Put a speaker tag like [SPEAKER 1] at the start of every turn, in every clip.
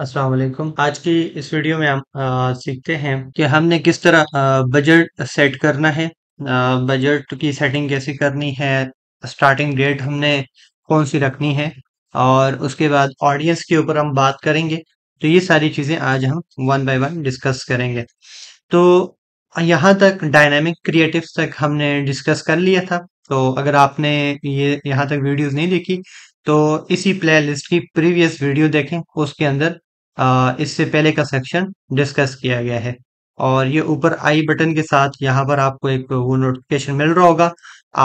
[SPEAKER 1] असलकुम आज की इस वीडियो में हम आ, सीखते हैं कि हमने किस तरह बजट सेट करना है बजट की सेटिंग कैसे करनी है स्टार्टिंग डेट हमने कौन सी रखनी है और उसके बाद ऑडियंस के ऊपर हम बात करेंगे तो ये सारी चीज़ें आज हम वन बाय वन डिस्कस करेंगे तो यहाँ तक डायनामिक क्रिएटिव तक हमने डिस्कस कर लिया था तो अगर आपने ये यहाँ तक वीडियोज नहीं देखी तो इसी प्लेलिस्ट की प्रीवियस वीडियो देखें उसके अंदर इससे पहले का सेक्शन डिस्कस किया गया है और ये ऊपर आई बटन के साथ यहाँ पर आपको एक वो नोटिफिकेशन मिल रहा होगा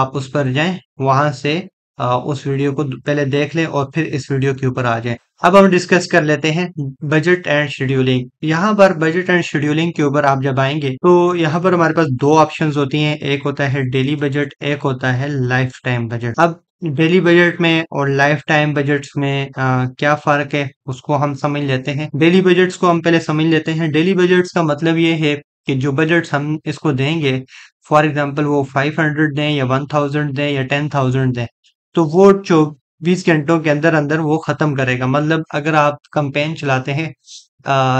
[SPEAKER 1] आप उस पर जाएं वहां से आ, उस वीडियो को पहले देख लें और फिर इस वीडियो के ऊपर आ जाएं अब हम डिस्कस कर लेते हैं बजट एंड शेड्यूलिंग यहाँ पर बजट एंड शेड्यूलिंग के ऊपर आप जब आएंगे तो यहाँ पर हमारे पास दो ऑप्शंस होती हैं एक होता है डेली बजट एक होता है लाइफ टाइम बजट अब डेली बजट में और लाइफ टाइम बजट्स में आ, क्या फ़र्क है उसको हम समझ लेते हैं डेली बजट्स को हम पहले समझ लेते हैं डेली बजट्स का मतलब ये है कि जो बजट्स हम इसको देंगे फॉर एग्जांपल वो 500 दें या 1000 दें या 10000 दें तो वो चौबीस घंटों के अंदर अंदर वो ख़त्म करेगा मतलब अगर आप कंपेन चलाते हैं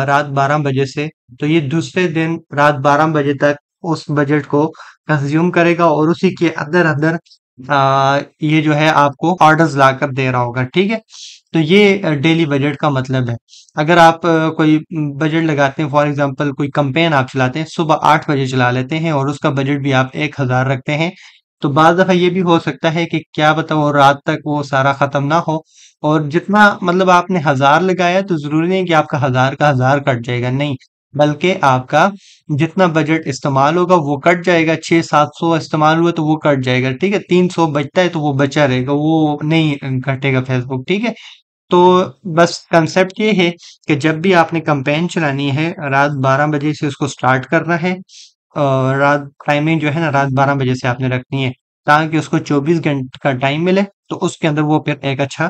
[SPEAKER 1] रात बारह बजे से तो ये दूसरे दिन रात बारह बजे तक उस बजट को कंज्यूम करेगा और उसी के अंदर अंदर ये जो है आपको ऑर्डर्स लाकर दे रहा होगा ठीक है तो ये डेली बजट का मतलब है अगर आप कोई बजट लगाते हैं फॉर एग्जांपल कोई कंपेन आप चलाते हैं सुबह आठ बजे चला लेते हैं और उसका बजट भी आप एक हज़ार रखते हैं तो बाद दफ़ा ये भी हो सकता है कि क्या बताओ रात तक वो सारा ख़त्म ना हो और जितना मतलब आपने हज़ार लगाया तो ज़रूरी नहीं कि आपका हज़ार का हज़ार कट जाएगा नहीं बल्कि आपका जितना बजट इस्तेमाल होगा वो कट जाएगा छः सात सौ इस्तेमाल हुआ तो वो कट जाएगा ठीक है तीन सौ बचता है तो वो बचा रहेगा वो नहीं घटेगा फेसबुक ठीक है तो बस कंसेप्ट ये है कि जब भी आपने कंपेन चलानी है रात बारह बजे से उसको स्टार्ट करना है और रात टाइमिंग जो है ना रात बारह बजे से आपने रखनी है ताकि उसको चौबीस घंटे का टाइम मिले तो उसके अंदर वो फिर एक अच्छा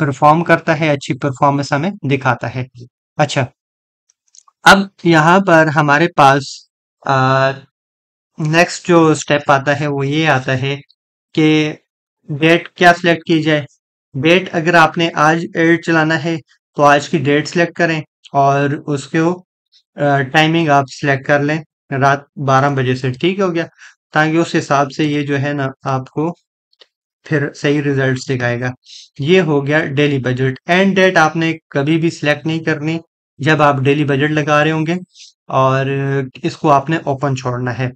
[SPEAKER 1] परफॉर्म करता है अच्छी परफॉर्मेंस हमें दिखाता है अच्छा अब यहाँ पर हमारे पास नेक्स्ट जो स्टेप आता है वो ये आता है कि डेट क्या सिलेक्ट की जाए डेट अगर आपने आज एड चलाना है तो आज की डेट सिलेक्ट करें और उसको टाइमिंग आप सिलेक्ट कर लें रात 12 बजे से ठीक हो गया ताकि उस हिसाब से ये जो है ना आपको फिर सही रिजल्ट दिखाएगा ये हो गया डेली बजट एंड डेट आपने कभी भी सिलेक्ट नहीं करनी जब आप डेली बजट लगा रहे होंगे और इसको आपने ओपन छोड़ना है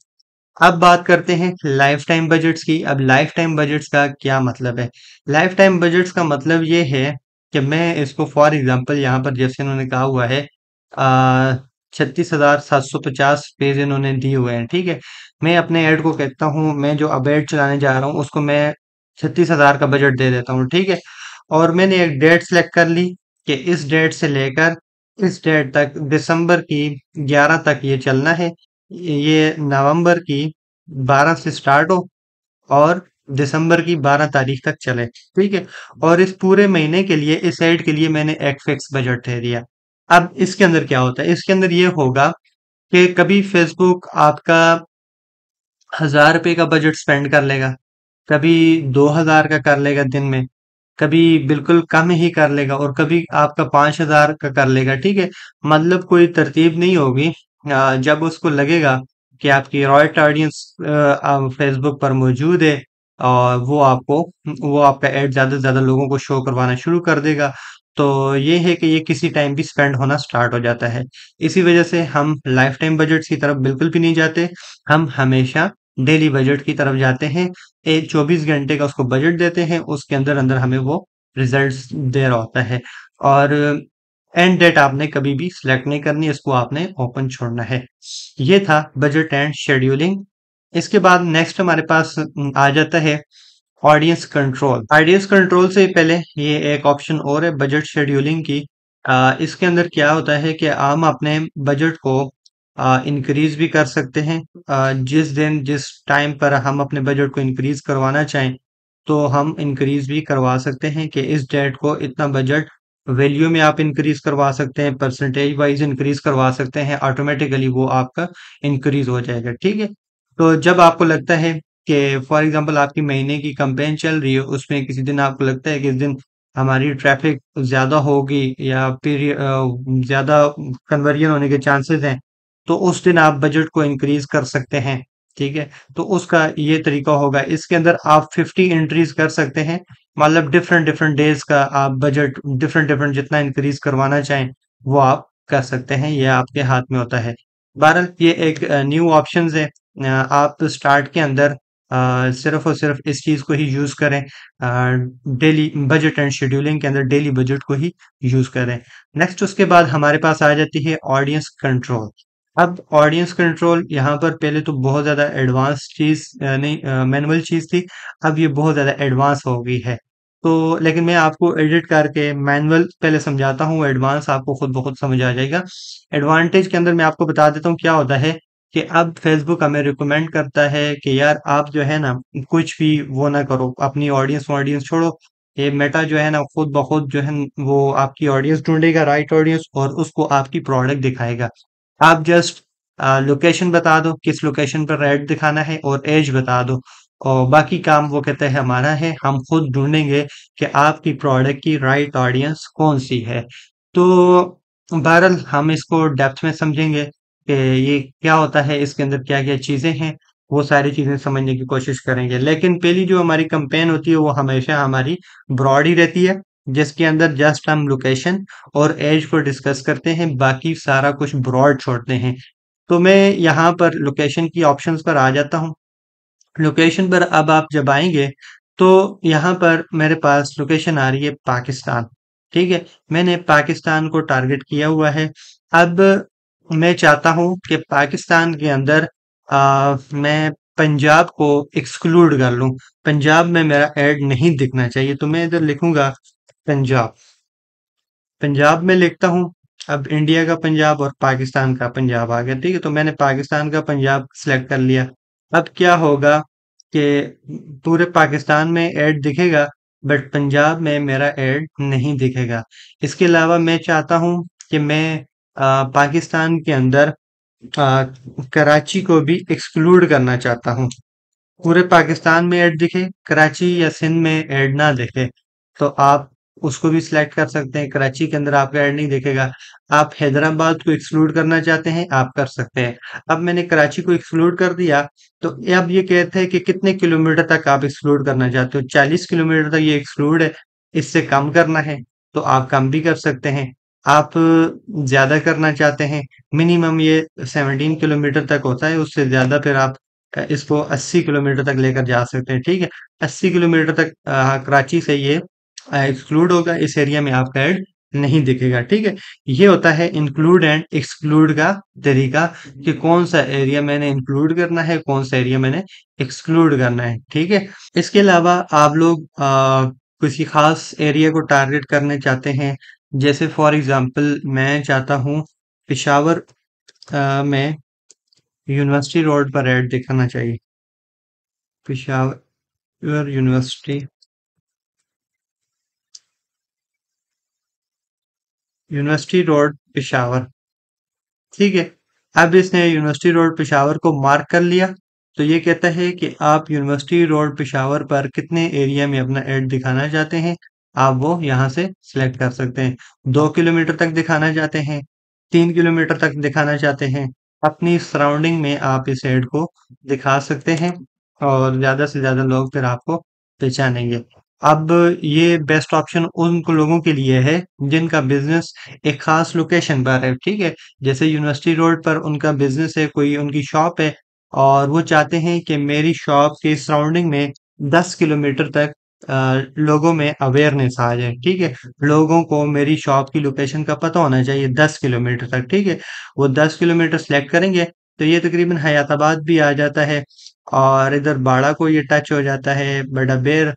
[SPEAKER 1] अब बात करते हैं लाइफ टाइम बजट्स की अब लाइफ टाइम बजट्स का क्या मतलब है लाइफ टाइम बजट्स का मतलब ये है कि मैं इसको फॉर एग्जांपल यहाँ पर जैसे इन्होंने कहा हुआ है छत्तीस हज़ार सात सौ पचास पेज इन्होंने दिए हुए हैं ठीक है मैं अपने एड को कहता हूँ मैं जो अब एड चलाने जा रहा हूँ उसको मैं छत्तीस हज़ार का बजट दे देता हूँ ठीक है और मैंने एक डेट सेलेक्ट कर ली कि इस डेट से लेकर इस डेट तक दिसंबर की 11 तक ये चलना है ये नवंबर की 12 से स्टार्ट हो और दिसंबर की 12 तारीख तक चले ठीक है और इस पूरे महीने के लिए इस एड के लिए मैंने एक फिक्स बजट दे दिया अब इसके अंदर क्या होता है इसके अंदर ये होगा कि कभी फेसबुक आपका हजार रुपये का बजट स्पेंड कर लेगा कभी दो हजार का कर लेगा दिन में कभी बिल्कुल कम ही कर लेगा और कभी आपका पांच हजार का कर लेगा ठीक है मतलब कोई तरतीब नहीं होगी जब उसको लगेगा कि आपकी रॉयट ऑडियंस फेसबुक पर मौजूद है और वो आपको वो आपका एड ज़्यादा से ज़्यादा लोगों को शो करवाना शुरू कर देगा तो ये है कि ये किसी टाइम भी स्पेंड होना स्टार्ट हो जाता है इसी वजह से हम लाइफ टाइम बजट की तरफ बिल्कुल भी नहीं जाते हम हमेशा डेली बजट की तरफ जाते हैं एक चौबीस घंटे का उसको बजट देते हैं उसके अंदर अंदर हमें वो रिजल्ट दे रहा होता है और एंड डेट आपने कभी भी सिलेक्ट नहीं करनी इसको आपने ओपन छोड़ना है ये था बजट एंड शेड्यूलिंग इसके बाद नेक्स्ट हमारे पास आ जाता है ऑडियंस कंट्रोल ऑडियंस कंट्रोल से पहले ये एक ऑप्शन और है बजट शेड्यूलिंग की आ, इसके अंदर क्या होता है कि हम अपने बजट को इंक्रीज भी कर सकते हैं जिस दिन जिस टाइम पर हम अपने बजट को इंक्रीज करवाना चाहें तो हम इंक्रीज भी करवा सकते हैं कि इस डेट को इतना बजट वैल्यू में आप इंक्रीज करवा सकते हैं परसेंटेज वाइज इंक्रीज करवा सकते हैं ऑटोमेटिकली वो आपका इंक्रीज हो जाएगा ठीक है तो जब आपको लगता है कि फॉर एग्जांपल आपकी महीने की कंपेन चल रही है उसमें किसी दिन आपको लगता है कि इस दिन हमारी ट्रैफिक ज़्यादा होगी या फिर ज़्यादा कन्वर्जन होने के चांसेस हैं तो उस दिन आप बजट को इंक्रीज कर सकते हैं ठीक है तो उसका ये तरीका होगा इसके अंदर आप 50 इंट्रीज कर सकते हैं मतलब डिफरेंट डिफरेंट डेज का आप बजट डिफरेंट डिफरेंट जितना इंक्रीज करवाना चाहें वो आप कर सकते हैं ये आपके हाथ में होता है बहरहाल ये एक न्यू ऑप्शन है आप स्टार्ट के अंदर आ, सिर्फ और सिर्फ इस चीज़ को ही यूज़ करें डेली बजट एंड शेड्यूलिंग के अंदर डेली बजट को ही यूज़ करें नेक्स्ट उसके बाद हमारे पास आ जाती है ऑडियंस कंट्रोल अब ऑडियंस कंट्रोल यहाँ पर पहले तो बहुत ज़्यादा एडवांस चीज़ नहीं मैनुअल चीज़ थी अब ये बहुत ज़्यादा एडवांस हो गई है तो लेकिन मैं आपको एडिट करके मैनुअल पहले समझाता हूँ एडवांस आपको खुद ब खुद समझ आ जाएगा एडवांटेज के अंदर मैं आपको बता देता हूँ क्या होता है कि अब फेसबुक हमें रिकमेंड करता है कि यार आप जो है ना कुछ भी वो ना करो अपनी ऑडियंस ऑडियंस छोड़ो ये मेटा जो है ना खुद ब खुद जो है वो आपकी ऑडियंस ढूंढेगा राइट ऑडियंस और उसको आपकी प्रोडक्ट दिखाएगा आप जस्ट लोकेशन uh, बता दो किस लोकेशन पर रेड दिखाना है और एज बता दो और बाकी काम वो कहते हैं हमारा है हम खुद ढूंढेंगे कि आपकी प्रोडक्ट की राइट ऑडियंस कौन सी है तो बहरल हम इसको डेप्थ में समझेंगे कि ये क्या होता है इसके अंदर क्या क्या चीज़ें हैं वो सारी चीज़ें समझने की कोशिश करेंगे लेकिन पहली जो हमारी कंपेन होती है वो हमेशा हमारी ब्रॉड ही रहती है जिसके अंदर जस्ट हम लोकेशन और एज को डिस्कस करते हैं बाकी सारा कुछ ब्रॉड छोड़ते हैं तो मैं यहाँ पर लोकेशन की ऑप्शंस पर आ जाता हूँ लोकेशन पर अब आप जब आएंगे तो यहाँ पर मेरे पास लोकेशन आ रही है पाकिस्तान ठीक है मैंने पाकिस्तान को टारगेट किया हुआ है अब मैं चाहता हूँ कि पाकिस्तान के अंदर आ, मैं पंजाब को एक्सक्लूड कर लूँ पंजाब में मेरा एड नहीं दिखना चाहिए तो मैं इधर लिखूंगा पंजाब पंजाब में लिखता हूं अब इंडिया का पंजाब और पाकिस्तान का पंजाब आ गया ठीक है तो मैंने पाकिस्तान का पंजाब सिलेक्ट कर लिया अब क्या होगा कि पूरे पाकिस्तान में एड दिखेगा बट पंजाब में मेरा ऐड नहीं दिखेगा इसके अलावा मैं चाहता हूँ कि मैं आ, पाकिस्तान के अंदर आ, कराची को भी एक्सक्लूड करना चाहता हूँ पूरे पाकिस्तान में एड दिखे कराची या सिंध में एड ना दिखे तो आप उसको भी सिलेक्ट कर सकते हैं कराची के अंदर आपका एड नहीं देखेगा आप हैदराबाद को एक्सक्लूड करना चाहते हैं आप कर सकते हैं अब मैंने कराची को एक्सक्लूड कर दिया तो अब ये कहते हैं कि कितने किलोमीटर तक आप एक्सक्लूड करना चाहते हो 40 किलोमीटर तक ये एक्सक्लूड है इससे कम करना है तो आप कम भी कर सकते हैं आप ज्यादा करना चाहते हैं मिनिमम ये सेवनटीन किलोमीटर तक होता है उससे ज्यादा फिर आप इसको अस्सी किलोमीटर तक लेकर जा सकते हैं ठीक है अस्सी किलोमीटर तक हाँ, कराची से ये एक्सक्लूड होगा इस एरिया में आपका एड नहीं दिखेगा ठीक है ये होता है इंक्लूड एंड एक्सक्लूड का तरीका कि कौन सा एरिया मैंने इंक्लूड करना है कौन सा एरिया मैंने एक्सक्लूड करना है ठीक है इसके अलावा आप लोग किसी खास एरिया को टारगेट करने चाहते हैं जैसे फॉर एग्जांपल मैं चाहता हूँ पिशावर आ, में यूनिवर्सिटी रोड पर एड दिखाना चाहिए Peshawar university university road Peshawar ठीक है अब इसने यूनिवर्सिटी रोड पिशावर को मार्क कर लिया तो ये कहता है कि आप यूनिवर्सिटी रोड पिशावर पर कितने एरिया में अपना एड दिखाना चाहते हैं आप वो यहाँ से सिलेक्ट कर सकते हैं दो किलोमीटर तक दिखाना चाहते हैं तीन किलोमीटर तक दिखाना चाहते हैं अपनी सराउंडिंग में आप इस एड को दिखा सकते हैं और ज़्यादा से ज़्यादा लोग फिर आपको पहचानेंगे अब ये बेस्ट ऑप्शन उन लोगों के लिए है जिनका बिजनेस एक खास लोकेशन पर है ठीक है जैसे यूनिवर्सिटी रोड पर उनका बिजनेस है कोई उनकी शॉप है और वो चाहते हैं कि मेरी शॉप के सराउंडिंग में दस किलोमीटर तक आ, लोगों में अवेयरनेस आ जाए ठीक है लोगों को मेरी शॉप की लोकेशन का पता होना चाहिए दस किलोमीटर तक ठीक है वो दस किलोमीटर सेलेक्ट करेंगे तो ये तकरीबन हयाताबाद भी आ जाता है और इधर बाड़ा को ये टच हो जाता है बड़ा बेर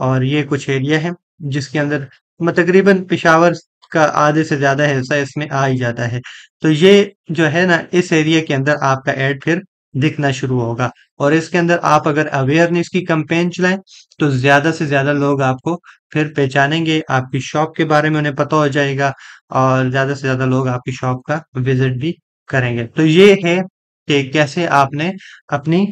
[SPEAKER 1] और ये कुछ एरिया है जिसके अंदर मतलब तकरीबन पिशावर का आधे से ज़्यादा हिस्सा इसमें आ ही जाता है तो ये जो है ना इस एरिया के अंदर आपका एड फिर दिखना शुरू होगा और इसके अंदर आप अगर अवेयरनेस की कंपेन चलाएं तो ज़्यादा से ज़्यादा लोग आपको फिर पहचानेंगे आपकी शॉप के बारे में उन्हें पता हो जाएगा और ज़्यादा से ज़्यादा लोग आपकी शॉप का विजिट भी करेंगे तो ये है कि कैसे आपने अपनी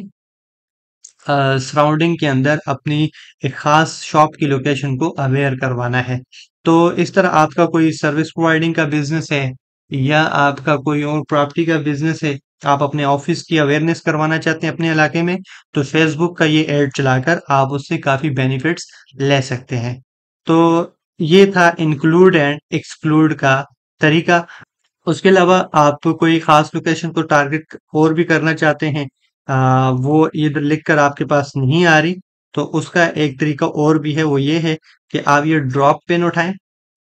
[SPEAKER 1] सराउंडिंग के अंदर अपनी एक ख़ास शॉप की लोकेशन को अवेयर करवाना है तो इस तरह आपका कोई सर्विस प्रोवाइडिंग का बिज़नेस है या आपका कोई और प्रॉपर्टी का बिज़नेस है आप अपने ऑफिस की अवेयरनेस करवाना चाहते हैं अपने इलाके में तो फेसबुक का ये एड चलाकर आप उससे काफ़ी बेनिफिट्स ले सकते हैं तो ये था इंक्लूड एंड एक्सक्लूड का तरीका उसके अलावा आप कोई ख़ास लोकेशन को टारगेट और भी करना चाहते हैं वो ईद लिखकर आपके पास नहीं आ रही तो उसका एक तरीका और भी है वो ये है कि आप ये ड्रॉप पेन उठाएं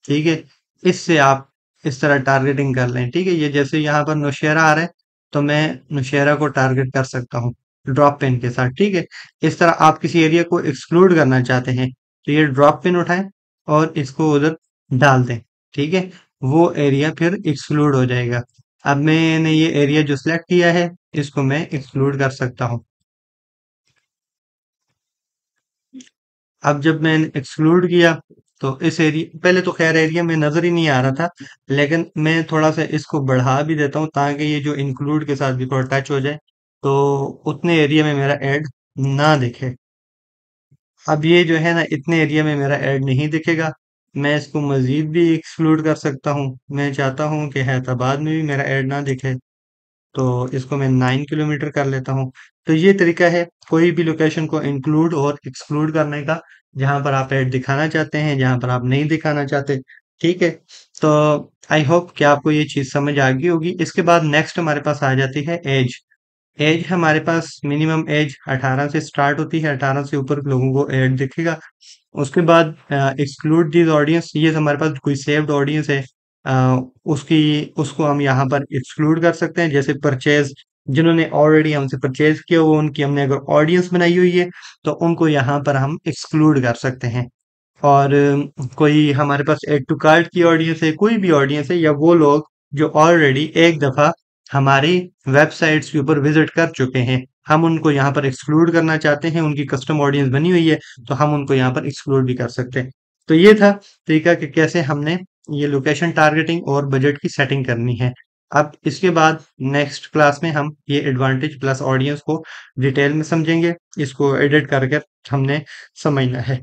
[SPEAKER 1] ठीक है इससे आप इस तरह टारगेटिंग कर लें ठीक है ये जैसे यहाँ पर नौशेरा आ रहा है तो मैं नौशेरा को टारगेट कर सकता हूँ ड्रॉप पेन के साथ ठीक है इस तरह आप किसी एरिया को एक्सक्लूड करना चाहते हैं तो ये ड्रॉप पेन उठाएं और इसको उधर डाल दें ठीक है वो एरिया फिर एक्सक्लूड हो जाएगा अब मैंने ये एरिया जो सिलेक्ट किया है इसको मैं एक्सक्लूड कर सकता हूं अब जब मैंने एक्सक्लूड किया तो इस एरिया पहले तो खैर एरिया में नज़र ही नहीं आ रहा था लेकिन मैं थोड़ा सा इसको बढ़ा भी देता हूं ताकि ये जो इंक्लूड के साथ भी थोड़ा टच हो जाए तो उतने एरिया में मेरा एड ना दिखे अब ये जो है ना इतने एरिया में मेरा एड नहीं दिखेगा मैं इसको मज़ीद भी एक्सक्लूड कर सकता हूँ मैं चाहता हूँ कि हैदराबाद में भी मेरा ऐड ना दिखे तो इसको मैं नाइन किलोमीटर कर लेता हूँ तो ये तरीका है कोई भी लोकेशन को इंक्लूड और एक्सक्लूड करने का जहाँ पर आप ऐड दिखाना चाहते हैं जहां पर आप नहीं दिखाना चाहते ठीक है तो आई होप कि आपको ये चीज़ समझ आ गई होगी इसके बाद नेक्स्ट हमारे पास आ जाती है एज एज हमारे पास मिनिमम एज 18 से स्टार्ट होती है 18 से ऊपर लोगों को एड दिखेगा उसके बाद एक्सक्लूड दिस ऑडियंस ये हमारे पास कोई सेव्ड ऑडियंस है आ, उसकी उसको हम यहाँ पर एक्सक्लूड कर सकते हैं जैसे परचेज जिन्होंने ऑलरेडी हमसे परचेज किया हुआ उनकी हमने अगर ऑडियंस बनाई हुई है तो उनको यहाँ पर हम एक्सक्लूड कर सकते हैं और कोई हमारे पास एड टू कार्ड की ऑडियंस है कोई भी ऑडियंस है या वो लोग जो ऑलरेडी एक दफ़ा हमारी वेबसाइट्स के ऊपर विजिट कर चुके हैं हम उनको यहाँ पर एक्सक्लूड करना चाहते हैं उनकी कस्टम ऑडियंस बनी हुई है तो हम उनको यहाँ पर एक्सक्लूड भी कर सकते हैं तो ये था तरीका कि कैसे हमने ये लोकेशन टारगेटिंग और बजट की सेटिंग करनी है अब इसके बाद नेक्स्ट क्लास में हम ये एडवांटेज प्लस ऑडियंस को डिटेल में समझेंगे इसको एडिट करके हमने समझना है